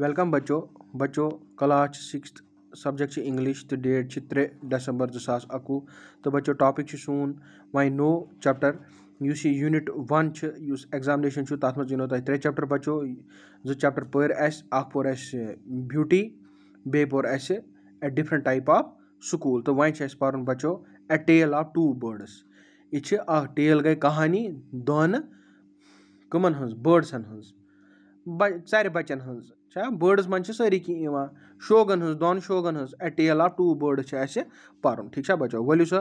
Welcome बच्चों बच्चों class six subject English तो डेट त्रे दिसंबर जो सा अकू तो बच्चो टॉपिक सोन वाई नो चैप्टर इस यूनिट वन एग्जामिनेशन तथा मज यू त्रे चैप्टर बचो जो चैप्टर पोर पोर ब्यूटी बे पोर a different type of school तो वह पोन बचो a tale of two birds यह टेल गई कहानी दोन कमन हज बर्ड्सन हज ब चार हज چھا بٲڈٕز منٛز چھِ سٲری کینٛہہ یِوان شوگَن ہٕنٛز دۄن شوگَن ہٕنٛز a tale of two birds چھِ اَسہِ پَرُن ٹھیٖک چھا بَچو ؤلِو سا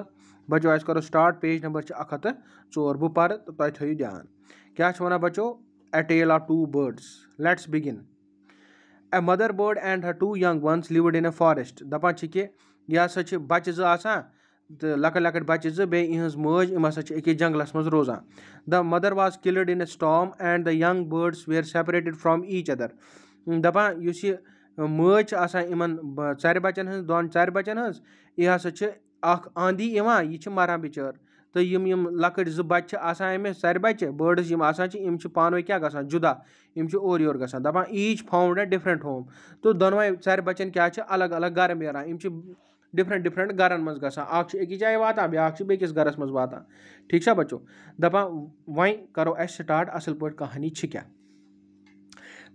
بَچو اَسہِ کَرو سٹاٹ پیج نمبر چھِ اَکھ ہَتھ تہٕ ژور بہٕ پَرٕ تہٕ تۄہہِ تھٲیِو دھیان کیٛاہ چھِ وَنان بَچو a tale of two birds let's begin a mother bird and her two young ones lived in a forest دَپان چھِ کہِ یہِ ہَسا چھِ بَچہِ زٕ آسان تہٕ لۄکٕٹۍ لۄکٕٹۍ بَچہِ زٕ بیٚیہِ یِہٕنٛز مٲج یِم ہَسا چھِ أکِس جنٛگلَس منٛز روزان the mother was killed in a storm and the young birds were separated from each other दपा इस यह मज इन चार बचन हज दोन रे बचन हज यह हसा इवान यह मरान बिचार तो यम यम लकट जो बच्चे अमिस सर बच्चे बर्डस यम पानवे क्या गा जुदा यम ओर योर ग दपा each found a different home तो दोनवे सारे बच्चन क्या अलग अलग गर नान यम डिफरेंट डिफरेंट गरन मज ग अकिस जाए वातान ब्या बेकिस गरस मज वातान ठीक बच्चों दपा वो करो अस स्टार्ट असल पे कहानी क्या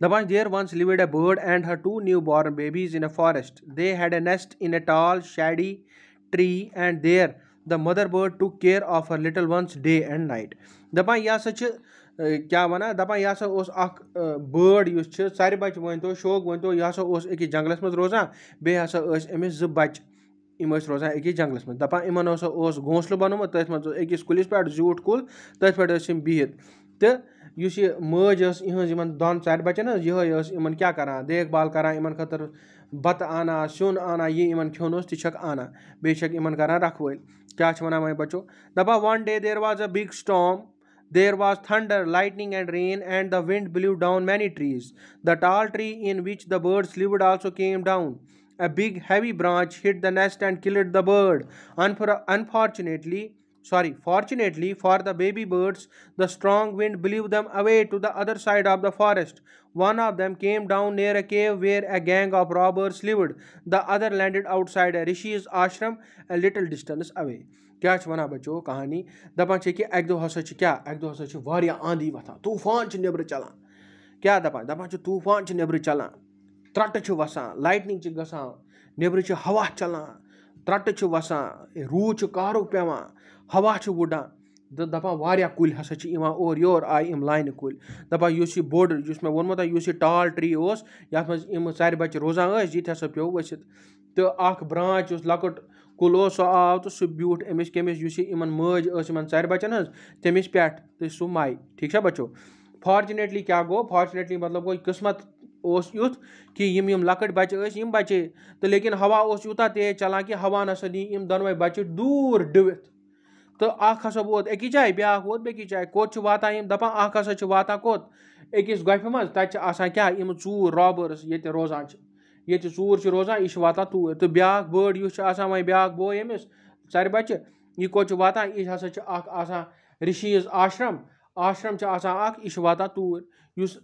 The once there once lived a bird and her two newborn babies in a forest. They had a nest in a tall, shady tree, and there the mother bird took care of her little ones day and night. दपान यह सच क्या one दपान यह हसा bird यु सर बच्चे वन तो शौक वन तो यह हसा अकिस जंगलस मज रोजान बे हसा अमिस जो बच्चे इम रोजान अकिस जंगलस मज दपान इमन हसा घोंसलु बनुम तथ मज अकिस कुलिस पे जूट कुल तथ पे बिहत तो उस मौज इंज इन दोन चार बचन इन क्या कर देखभाल कर इन खात बत आना सियन आना ये इन खेन उस तक आना बेच इन कर रखवल क्या वन वे बचो दपा one day there was a big storm there was thunder lightning and rain and the wind blew down many trees the tall tree in which the birds lived also came down a big heavy branch hit the nest and killed the bird unfortunately sorry fortunately for the baby birds the strong wind blew them away to the other side of the forest one of them came down near a cave where a gang of robbers lived the other landed outside a rishi's ashram a little distance away क्या वन बचो कहानी दपान कि अक दह हसा क्या अक दह हसा वारिया आंधी वथान तूफान नबर चलान क्या दपान दपान तूफान नबर चलान त्रट वसान लाइटनिंग ग नबर हवा चलान ترٛٹہٕ چھِ وَسان روٗد چھُ کارُک پیٚوان ہوا چھُ وُڈان تہٕ دَپان واریاہ کُلۍ ہَسا چھِ یِوان اورٕ یور آے یِم لاینہٕ کُلۍ دَپان یُس یہِ بوٚڑ یُس مےٚ ووٚنمو تۄہہِ یُس یہِ ٹال ٹرٛی اوس یَتھ منٛز یِم ژَرِ بَچہِ روزان ٲسۍ یہِ تہِ ہَسا پیوٚو ؤسِتھ تہٕ اَکھ برٛانٛچ یُس لۄکُٹ کُل اوس سُہ آو تہٕ سُہ بیوٗٹھ أمِس کٔمِس یُس یہِ یِمَن مٲج ٲس یِمَن ژَرِ بَچَن ہٕنٛز تٔمِس پٮ۪ٹھ تہٕ سُہ مَے ٹھیٖک چھا بَچو فارچُنیٹلی کیٛاہ گوٚو فارچُنیٹلی مطلب گوٚو قٕسمَت युथ कि लकट बच्चे बचे तो लेकिन हवा उस यूत तेज चलान कि हवा नसा दी दोनवे बचे दूर डुवित तो अख हसा वोत अकिस जाए ब्या वो बे जाए कोत वातान दपा अख हसा वातान कोत अकिस गफि मज तक क्या चूर रॉबर्स ये रोजान ये चूर रोजान यह वातान तूर तो ब्या बड़ युह वह ब्या बो अमिस सारे बचे यह कोत वातान यह हसा ऋषीज आश्रम आश्रम अख यह वातान तूर उस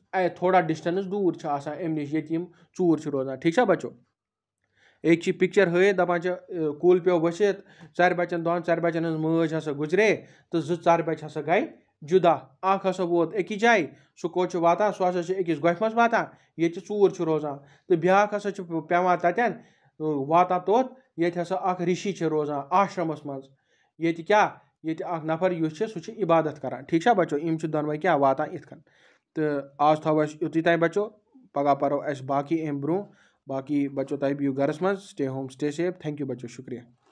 थोड़ा डिस्टेंस दूर अम नश ये चूर रोजान ठीक है बचो एक पिक्चर हे दपान कुल पे वसित चार बचन दौन चार बचन हज मज हा गुजरे तो जो चार बच हा गए जुदा अख हसा वोत अकिस जाए सह कोच वातान सह हसा अकिस गोफ मज वा ये चूर रोजान तो ब्या हसा पे तथन वातान तोत ये हसा अख ऋषि रोजान आश्रम मज ये क्या ये नफर युस इबादत कर ठीक है बचो यम दोनवे क्या वातान इथ कन तो आज थो युत तय बचो पगह पो अ बाकी अम ब्रो बाकी बचो तब यू गरस मे home stay safe thank you बचो शुक्रिया